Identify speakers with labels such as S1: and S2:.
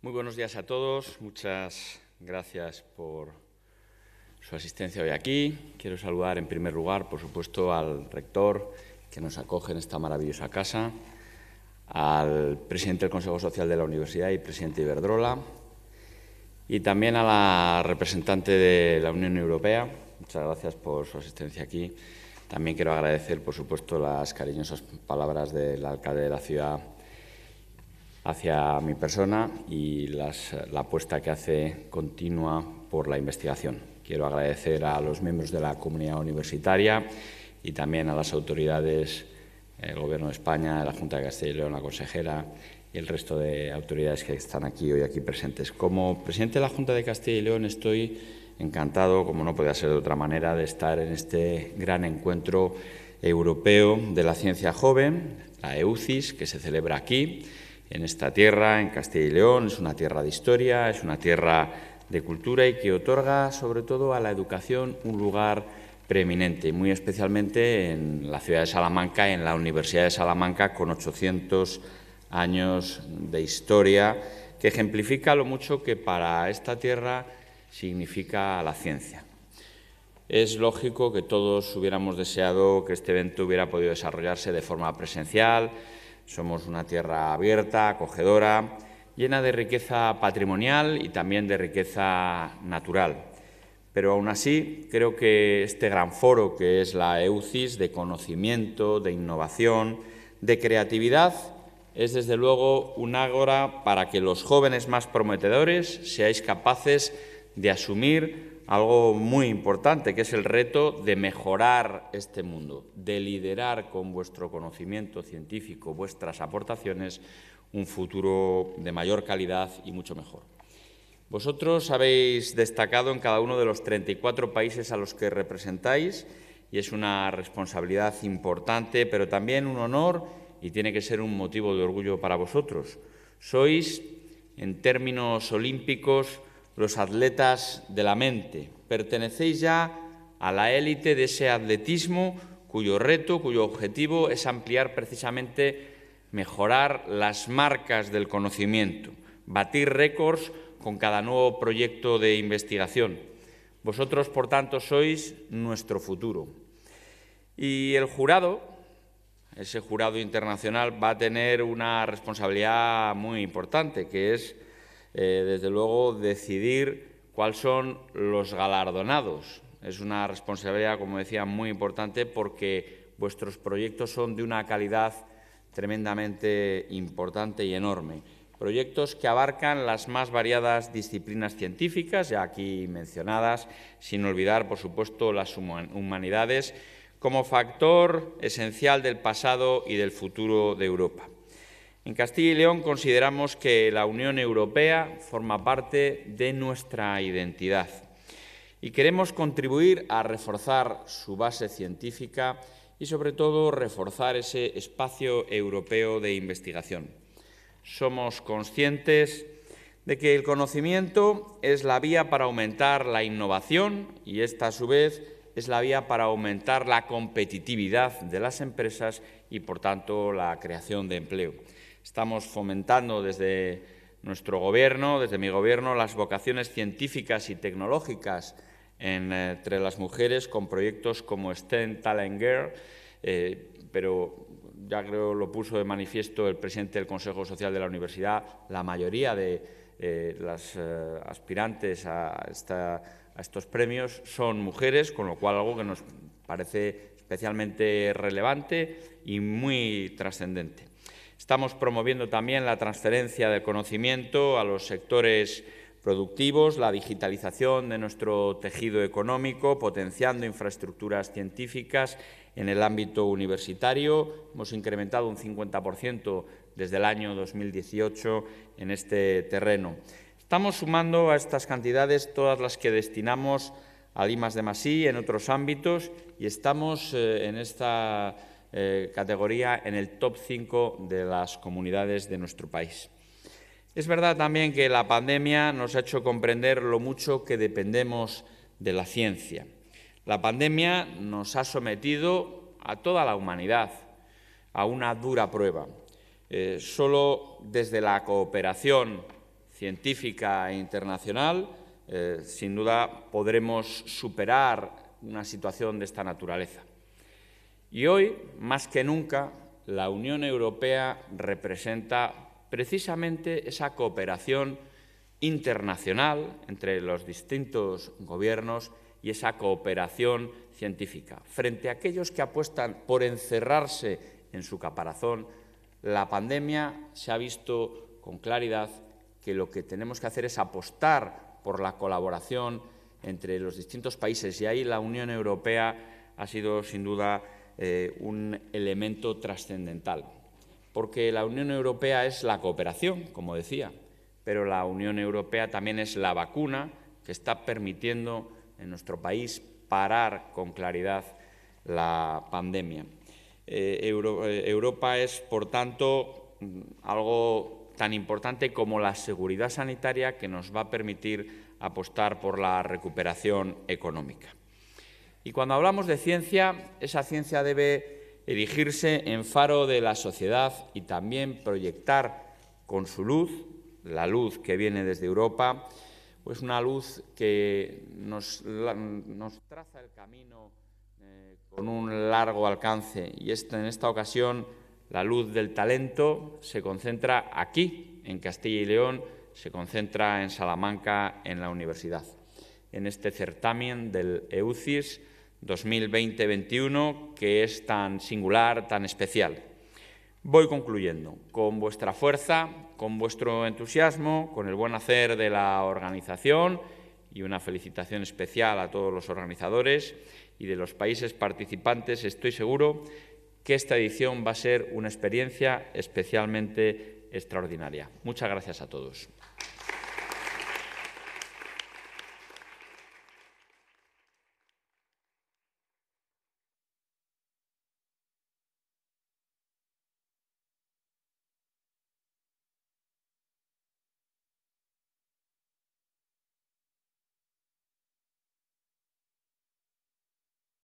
S1: Muy buenos días a todos. Muchas gracias por su asistencia hoy aquí. Quiero saludar en primer lugar, por supuesto, al rector que nos acoge en esta maravillosa casa, al presidente del Consejo Social de la Universidad y presidente Iberdrola, y también a la representante de la Unión Europea. Muchas gracias por su asistencia aquí. También quiero agradecer, por supuesto, las cariñosas palabras del alcalde de la ciudad, hacia mi persona y la apuesta que hace continua por la investigación. Quiero agradecer a los miembros de la comunidad universitaria y también a las autoridades, el Gobierno de España, la Junta de Castilla y León, la consejera y el resto de autoridades que están aquí hoy aquí presentes. Como presidente de la Junta de Castilla y León estoy encantado, como no podía ser de otra manera, de estar en este gran encuentro europeo de la ciencia joven, la EUCIS, que se celebra aquí en esta tierra, en Castilla y León. Es una tierra de historia, es una tierra de cultura y que otorga sobre todo a la educación un lugar preeminente, muy especialmente en la ciudad de Salamanca, en la Universidad de Salamanca, con 800 años de historia, que ejemplifica lo mucho que para esta tierra significa la ciencia. Es lógico que todos hubiéramos deseado que este evento hubiera podido desarrollarse de forma presencial, somos una tierra abierta, acogedora, llena de riqueza patrimonial y también de riqueza natural. Pero aún así, creo que este gran foro que es la EUCIS de conocimiento, de innovación, de creatividad, es desde luego un ágora para que los jóvenes más prometedores seáis capaces de asumir algo muy importante, que es el reto de mejorar este mundo, de liderar con vuestro conocimiento científico, vuestras aportaciones, un futuro de mayor calidad y mucho mejor. Vosotros habéis destacado en cada uno de los 34 países a los que representáis y es una responsabilidad importante, pero también un honor y tiene que ser un motivo de orgullo para vosotros. Sois, en términos olímpicos, los atletas de la mente. Pertenecéis ya a la élite de ese atletismo cuyo reto, cuyo objetivo es ampliar precisamente, mejorar las marcas del conocimiento, batir récords con cada nuevo proyecto de investigación. Vosotros, por tanto, sois nuestro futuro. Y el jurado, ese jurado internacional, va a tener una responsabilidad muy importante, que es eh, desde luego, decidir cuáles son los galardonados. Es una responsabilidad, como decía, muy importante porque vuestros proyectos son de una calidad tremendamente importante y enorme. Proyectos que abarcan las más variadas disciplinas científicas, ya aquí mencionadas, sin olvidar, por supuesto, las humanidades, como factor esencial del pasado y del futuro de Europa. En Castilla y León consideramos que la Unión Europea forma parte de nuestra identidad y queremos contribuir a reforzar su base científica y, sobre todo, reforzar ese espacio europeo de investigación. Somos conscientes de que el conocimiento es la vía para aumentar la innovación y esta, a su vez, es la vía para aumentar la competitividad de las empresas y, por tanto, la creación de empleo. Estamos fomentando desde nuestro Gobierno, desde mi Gobierno, las vocaciones científicas y tecnológicas eh, entre las mujeres con proyectos como STEM Talent Girl, eh, pero ya creo lo puso de manifiesto el presidente del Consejo Social de la Universidad, la mayoría de eh, las aspirantes a, estos premios son mujeres, con lo cual algo que nos parece especialmente relevante y muy trascendente. Estamos promoviendo también la transferencia de conocimiento a los sectores productivos, la digitalización de nuestro tejido económico, potenciando infraestructuras científicas en el ámbito universitario. Hemos incrementado un 50% desde el año 2018 en este terreno. Estamos sumando a estas cantidades todas las que destinamos al Masí en otros ámbitos y estamos eh, en esta eh, categoría en el top 5 de las comunidades de nuestro país. Es verdad también que la pandemia nos ha hecho comprender lo mucho que dependemos de la ciencia. La pandemia nos ha sometido a toda la humanidad a una dura prueba. Eh, solo desde la cooperación científica e internacional, eh, sin duda, podremos superar una situación de esta naturaleza. Y hoy, más que nunca, la Unión Europea representa precisamente esa cooperación internacional entre los distintos gobiernos y esa cooperación científica. Frente a aquellos que apuestan por encerrarse en su caparazón, la pandemia se ha visto con claridad que lo que tenemos que hacer es apostar por la colaboración entre los distintos países y ahí la Unión Europea ha sido sin duda eh, un elemento trascendental, porque la Unión Europea es la cooperación, como decía, pero la Unión Europea también es la vacuna que está permitiendo en nuestro país parar con claridad la pandemia. Eh, eh, Europa es, por tanto, mm, algo tan importante como la seguridad sanitaria que nos va a permitir apostar por la recuperación económica. Y cuando hablamos de ciencia, esa ciencia debe erigirse en faro de la sociedad y también proyectar con su luz, la luz que viene desde Europa, pues una luz que nos, traza el camino eh, con un largo alcance. Y este, en esta ocasión la luz del talento se concentra aquí, en Castilla y León, se concentra en Salamanca, en la universidad. En este certamen del EUCIS, 2020-21 que es tan singular, tan especial. Voy concluyendo. Con vuestra fuerza, con vuestro entusiasmo, con el buen hacer de la organización y una felicitación especial a todos los organizadores y de los países participantes, estoy seguro que esta edición va a ser una experiencia especialmente extraordinaria. Muchas gracias a todos.